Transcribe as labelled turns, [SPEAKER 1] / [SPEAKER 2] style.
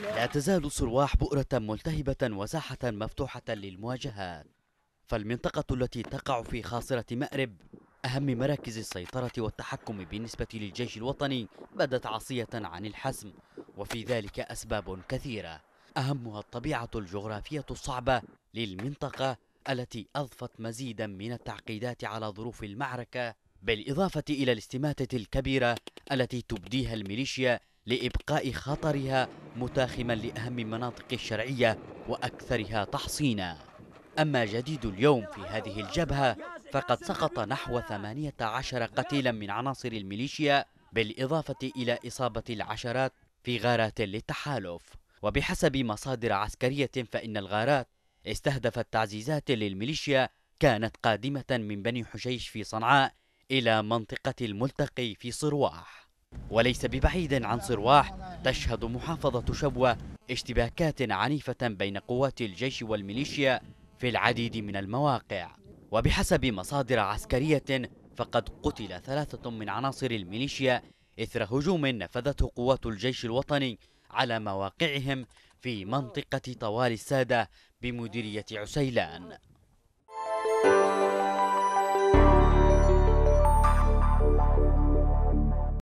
[SPEAKER 1] لا تزال سرواح بؤرة ملتهبة وساحة مفتوحة للمواجهات فالمنطقة التي تقع في خاصرة مأرب أهم مراكز السيطرة والتحكم بالنسبة للجيش الوطني بدت عاصية عن الحسم وفي ذلك أسباب كثيرة أهمها الطبيعة الجغرافية الصعبة للمنطقة التي أضفت مزيدا من التعقيدات على ظروف المعركة بالإضافة إلى الاستماتة الكبيرة التي تبديها الميليشيا لإبقاء خطرها متاخما لأهم مناطق الشرعية وأكثرها تحصينا أما جديد اليوم في هذه الجبهة فقد سقط نحو 18 قتيلا من عناصر الميليشيا بالإضافة إلى إصابة العشرات في غارات للتحالف وبحسب مصادر عسكرية فإن الغارات استهدفت تعزيزات للميليشيا كانت قادمة من بني حشيش في صنعاء إلى منطقة الملتقي في صرواح وليس ببعيد عن صرواح تشهد محافظة شبوة اشتباكات عنيفة بين قوات الجيش والميليشيا في العديد من المواقع وبحسب مصادر عسكرية فقد قتل ثلاثة من عناصر الميليشيا إثر هجوم نفذته قوات الجيش الوطني على مواقعهم في منطقة طوال السادة بمديرية عسيلان